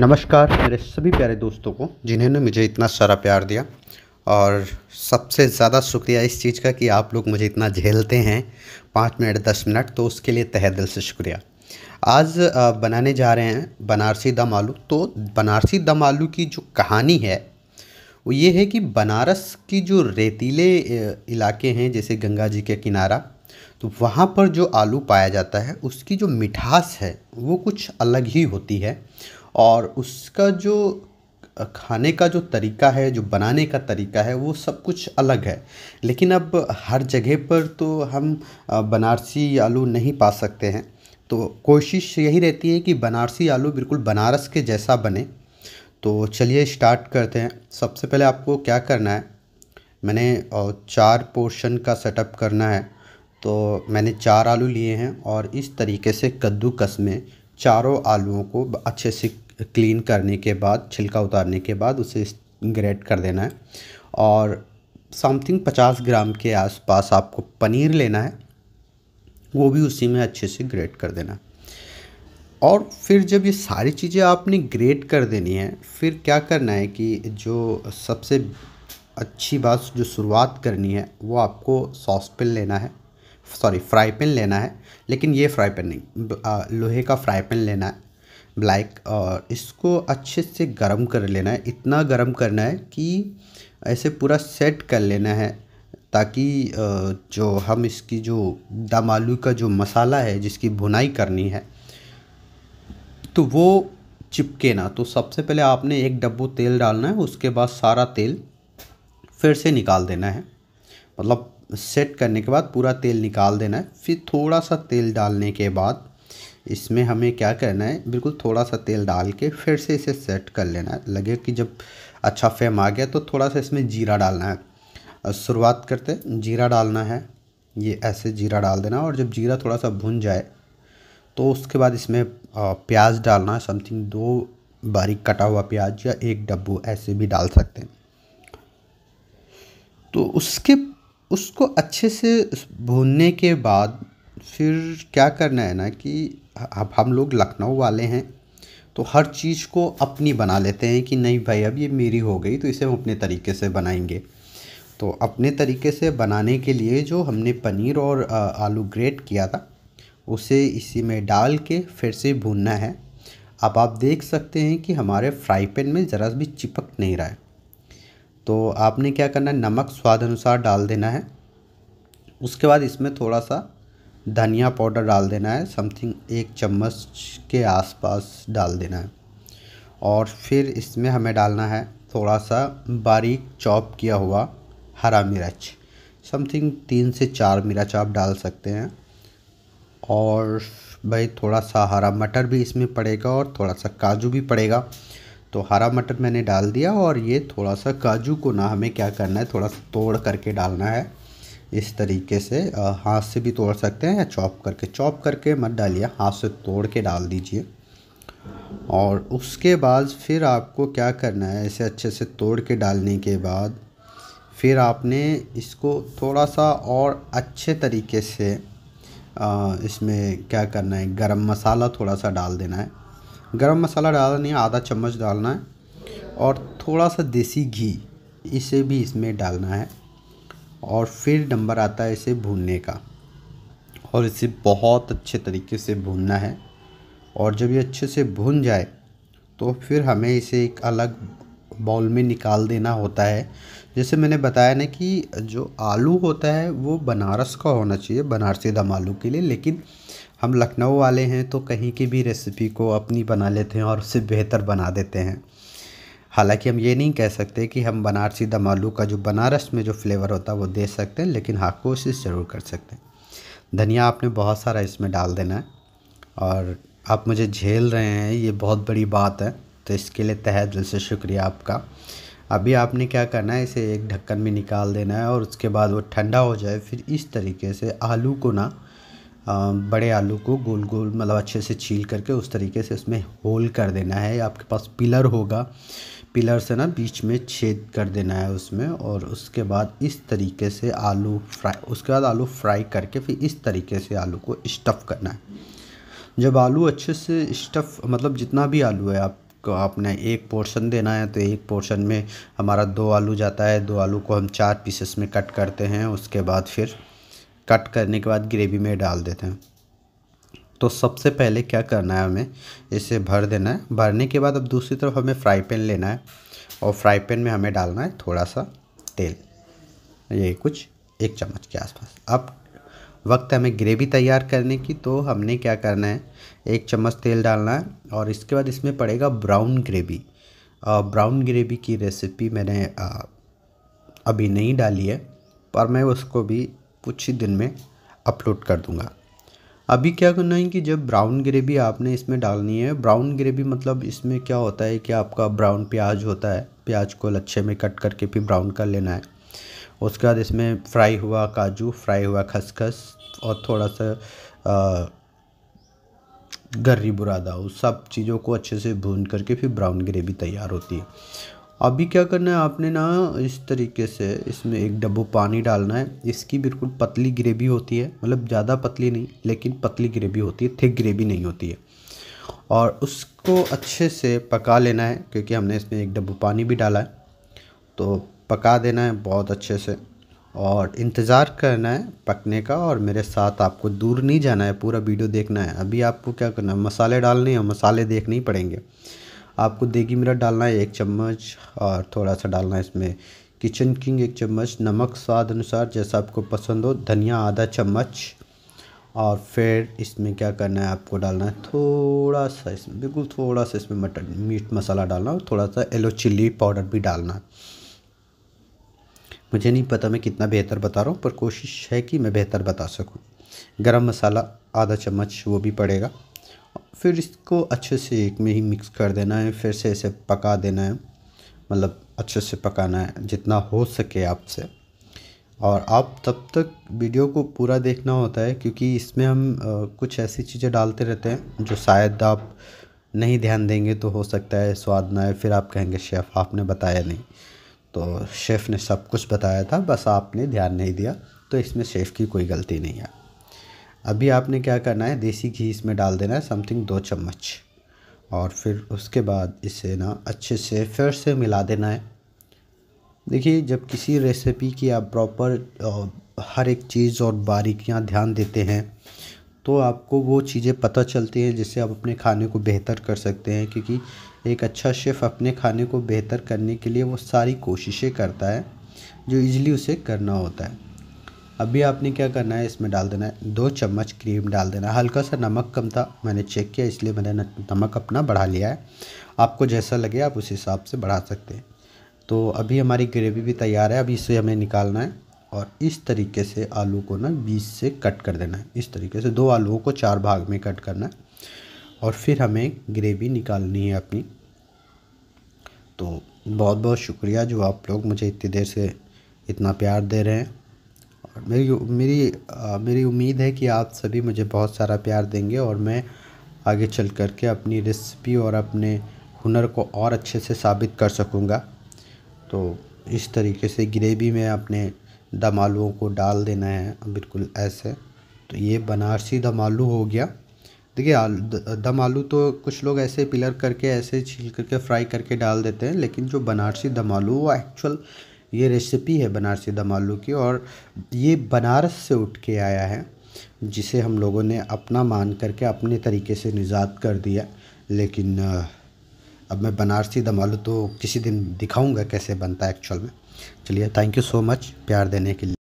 नमस्कार मेरे सभी प्यारे दोस्तों को जिन्होंने मुझे इतना सारा प्यार दिया और सबसे ज़्यादा शुक्रिया इस चीज़ का कि आप लोग मुझे इतना झेलते हैं पाँच मिनट दस मिनट तो उसके लिए तहे दिल से शुक्रिया आज बनाने जा रहे हैं बनारसी दम आलू तो बनारसी दम आलू की जो कहानी है वो ये है कि बनारस की जो रेतीले इलाके हैं जैसे गंगा जी के किनारा तो वहाँ पर जो आलू पाया जाता है उसकी जो मिठास है वो कुछ अलग ही होती है और उसका जो खाने का जो तरीका है जो बनाने का तरीका है वो सब कुछ अलग है लेकिन अब हर जगह पर तो हम बनारसी आलू नहीं पा सकते हैं तो कोशिश यही रहती है कि बनारसी आलू बिल्कुल बनारस के जैसा बने तो चलिए स्टार्ट करते हैं सबसे पहले आपको क्या करना है मैंने चार पोर्शन का सेटअप करना है तो मैंने चार आलू लिए हैं और इस तरीके से कद्दूकस में चारों आलुओं को अच्छे से क्लीन करने के बाद छिलका उतारने के बाद उसे ग्रेट कर देना है और समथिंग पचास ग्राम के आसपास आपको पनीर लेना है वो भी उसी में अच्छे से ग्रेट कर देना और फिर जब ये सारी चीज़ें आपने ग्रेट कर देनी है फिर क्या करना है कि जो सबसे अच्छी बात जो शुरुआत करनी है वो आपको सॉस पेन लेना है सॉरी फ्राई पैन लेना है लेकिन ये फ्राई पैन नहीं लोहे का फ्राई पैन लेना है ब्लैक और इसको अच्छे से गर्म कर लेना है इतना गर्म करना है कि ऐसे पूरा सेट कर लेना है ताकि जो हम इसकी जो दम आलू का जो मसाला है जिसकी भुनाई करनी है तो वो चिपके ना तो सबसे पहले आपने एक डब्बू तेल डालना है उसके बाद सारा तेल फिर से निकाल देना है मतलब सेट करने के बाद पूरा तेल निकाल देना है फिर थोड़ा सा तेल डालने के बाद इसमें हमें क्या करना है बिल्कुल थोड़ा सा तेल डाल के फिर से इसे सेट कर लेना है लगे कि जब अच्छा फेम आ गया तो थोड़ा सा इसमें जीरा डालना है शुरुआत करते जीरा डालना है ये ऐसे जीरा डाल देना और जब जीरा थोड़ा सा भुन जाए तो उसके बाद इसमें प्याज डालना है समथिंग दो बारीक कटा हुआ प्याज या एक डब्बू ऐसे भी डाल सकते हैं तो उसके उसको अच्छे से भूनने के बाद फिर क्या करना है ना कि अब हम लोग लखनऊ वाले हैं तो हर चीज़ को अपनी बना लेते हैं कि नहीं भाई अब ये मेरी हो गई तो इसे हम अपने तरीके से बनाएंगे तो अपने तरीके से बनाने के लिए जो हमने पनीर और आलू ग्रेट किया था उसे इसी में डाल के फिर से भूनना है अब आप देख सकते हैं कि हमारे फ्राई पैन में ज़रा भी चिपक नहीं रहा है तो आपने क्या करना है नमक स्वाद अनुसार डाल देना है उसके बाद इसमें थोड़ा सा धनिया पाउडर डाल देना है समथिंग एक चम्मच के आसपास डाल देना है और फिर इसमें हमें डालना है थोड़ा सा बारीक चॉप किया हुआ हरा मिर्च समथिंग तीन से चार मिर्च आप डाल सकते हैं और भाई थोड़ा सा हरा मटर भी इसमें पड़ेगा और थोड़ा सा काजू भी पड़ेगा तो हरा मटर मैंने डाल दिया और ये थोड़ा सा काजू को ना हमें क्या करना है थोड़ा सा तोड़ करके डालना है इस तरीके से हाथ से भी तोड़ सकते हैं या चॉप करके चॉप करके मत डालिए हाथ से तोड़ के डाल दीजिए और उसके बाद फिर आपको क्या करना है इसे अच्छे से तोड़ के डालने के बाद फिर आपने इसको थोड़ा सा और अच्छे तरीके से इसमें क्या करना है गरम मसाला थोड़ा सा डाल देना है गरम मसाला डालना है आधा चम्मच डालना है और थोड़ा सा देसी घी इसे भी इसमें डालना है और फिर नंबर आता है इसे भूनने का और इसे बहुत अच्छे तरीके से भूनना है और जब ये अच्छे से भून जाए तो फिर हमें इसे एक अलग बाउल में निकाल देना होता है जैसे मैंने बताया ना कि जो आलू होता है वो बनारस का होना चाहिए बनारसी दम आलू के लिए लेकिन हम लखनऊ वाले हैं तो कहीं की भी रेसिपी को अपनी बना लेते हैं और उससे बेहतर बना देते हैं हालांकि हम ये नहीं कह सकते कि हम बनारसी दम आलू का जो बनारस में जो फ्लेवर होता है वो दे सकते हैं लेकिन हाँ कोशिश ज़रूर कर सकते हैं धनिया आपने बहुत सारा इसमें डाल देना है और आप मुझे झेल रहे हैं ये बहुत बड़ी बात है तो इसके लिए तहे दिल से शुक्रिया आपका अभी आपने क्या करना है इसे एक ढक्कन में निकाल देना है और उसके बाद वो ठंडा हो जाए फिर इस तरीके से आलू को ना बड़े आलू को गोल गोल मतलब अच्छे से छील करके उस तरीके से उसमें होल कर देना है आपके पास पिलर होगा पिलर से ना बीच में छेद कर देना है उसमें और उसके बाद इस तरीके से आलू फ्राई उसके बाद आलू फ्राई करके फिर इस तरीके से आलू को स्टफ़ करना है जब आलू अच्छे से स्टफ़ मतलब जितना भी आलू है आप को आपने एक पोर्शन देना है तो एक पोर्शन में हमारा दो आलू जाता है दो आलू को हम चार पीसेस में कट करते हैं उसके बाद फिर कट करने के बाद ग्रेवी में डाल देते हैं तो सबसे पहले क्या करना है हमें इसे भर देना है भरने के बाद अब दूसरी तरफ हमें फ्राई पैन लेना है और फ्राई पैन में हमें डालना है थोड़ा सा तेल ये कुछ एक चम्मच के आसपास अब वक्त हमें ग्रेवी तैयार करने की तो हमने क्या करना है एक चम्मच तेल डालना है और इसके बाद इसमें पड़ेगा ब्राउन ग्रेवी ब्राउन ग्रेवी की रेसिपी मैंने आ, अभी नहीं डाली है पर मैं उसको भी कुछ ही दिन में अपलोड कर दूँगा अभी क्या करना है कि जब ब्राउन ग्रेवी आपने इसमें डालनी है ब्राउन ग्रेवी मतलब इसमें क्या होता है कि आपका ब्राउन प्याज होता है प्याज को लच्छे में कट करके फिर ब्राउन कर लेना है उसके बाद इसमें फ्राई हुआ काजू फ्राई हुआ खसखस और थोड़ा सा आ, गर्री बुरादा उस सब चीज़ों को अच्छे से भून करके फिर ब्राउन ग्रेवी तैयार होती है अभी क्या करना है आपने ना इस तरीके से इसमें एक डब्बो पानी डालना है इसकी बिल्कुल पतली ग्रेवी होती है मतलब ज़्यादा पतली नहीं लेकिन पतली ग्रेवी होती है थिक ग्रेवी नहीं होती है और उसको अच्छे से पका लेना है क्योंकि हमने इसमें एक डब्बू पानी भी डाला है तो पका देना है बहुत अच्छे से और इंतज़ार करना है पकने का और मेरे साथ आपको दूर नहीं जाना है पूरा वीडियो देखना है अभी आपको क्या करना है मसाले डालने हैं मसाले देखने ही पड़ेंगे आपको देगी मेरा डालना है एक चम्मच और थोड़ा सा डालना है इसमें किचन किंग एक चम्मच नमक स्वाद अनुसार जैसा आपको पसंद हो धनिया आधा चम्मच और फिर इसमें क्या करना है आपको डालना है थोड़ा सा इसमें बिल्कुल थोड़ा सा इसमें मटन मीट मसाला डालना और थोड़ा सा येलो चिल्ली पाउडर भी डालना मुझे नहीं पता मैं कितना बेहतर बता रहा हूँ पर कोशिश है कि मैं बेहतर बता सकूँ गरम मसाला आधा चम्मच वो भी पड़ेगा फिर इसको अच्छे से एक में ही मिक्स कर देना है फिर से इसे पका देना है मतलब अच्छे से पकाना है जितना हो सके आपसे और आप तब तक वीडियो को पूरा देखना होता है क्योंकि इसमें हम आ, कुछ ऐसी चीज़ें डालते रहते हैं जो शायद आप नहीं ध्यान देंगे तो हो सकता है स्वाद ना आए फिर आप कहेंगे शेफ़ आपने बताया नहीं तो शेफ़ ने सब कुछ बताया था बस आपने ध्यान नहीं दिया तो इसमें शेफ़ की कोई गलती नहीं है अभी आपने क्या करना है देसी घी इसमें डाल देना है समथिंग दो चम्मच और फिर उसके बाद इसे ना अच्छे से फिर से मिला देना है देखिए जब किसी रेसिपी की आप प्रॉपर हर एक चीज़ और बारीकियां ध्यान देते हैं तो आपको वो चीज़ें पता चलती हैं जिससे आप अपने खाने को बेहतर कर सकते हैं क्योंकि एक अच्छा शेफ़ अपने खाने को बेहतर करने के लिए वो सारी कोशिशें करता है जो इजली उसे करना होता है अभी आपने क्या करना है इसमें डाल देना है दो चम्मच क्रीम डाल देना है हल्का सा नमक कम था मैंने चेक किया इसलिए मैंने नमक अपना बढ़ा लिया है आपको जैसा लगे आप उस हिसाब से बढ़ा सकते हैं तो अभी हमारी ग्रेवी भी तैयार है अभी इसे हमें निकालना है और इस तरीके से आलू को ना बीच से कट कर देना है इस तरीके से दो आलूओं को चार भाग में कट करना है और फिर हमें ग्रेवी निकालनी है अपनी तो बहुत बहुत शुक्रिया जो आप लोग मुझे इतनी देर से इतना प्यार दे रहे हैं और मेरी मेरी आ, मेरी उम्मीद है कि आप सभी मुझे बहुत सारा प्यार देंगे और मैं आगे चल कर के अपनी रेसिपी और अपने हुनर को और अच्छे से साबित कर सकूँगा तो इस तरीके से ग्रेवी में अपने दम आलुओं को डाल देना है बिल्कुल ऐसे तो ये बनारसी दम आलू हो गया देखिए दम आलू तो कुछ लोग ऐसे पिलर करके ऐसे छील करके फ्राई करके डाल देते हैं लेकिन जो बनारसी दम आलू वो एक्चुअल ये रेसिपी है बनारसी दम आलू की और ये बनारस से उठ के आया है जिसे हम लोगों ने अपना मान करके अपने तरीके से निजात कर दिया लेकिन अब मैं बनारसी दम आलू तो किसी दिन दिखाऊंगा कैसे बनता है एक्चुअल में चलिए थैंक यू सो मच प्यार देने के लिए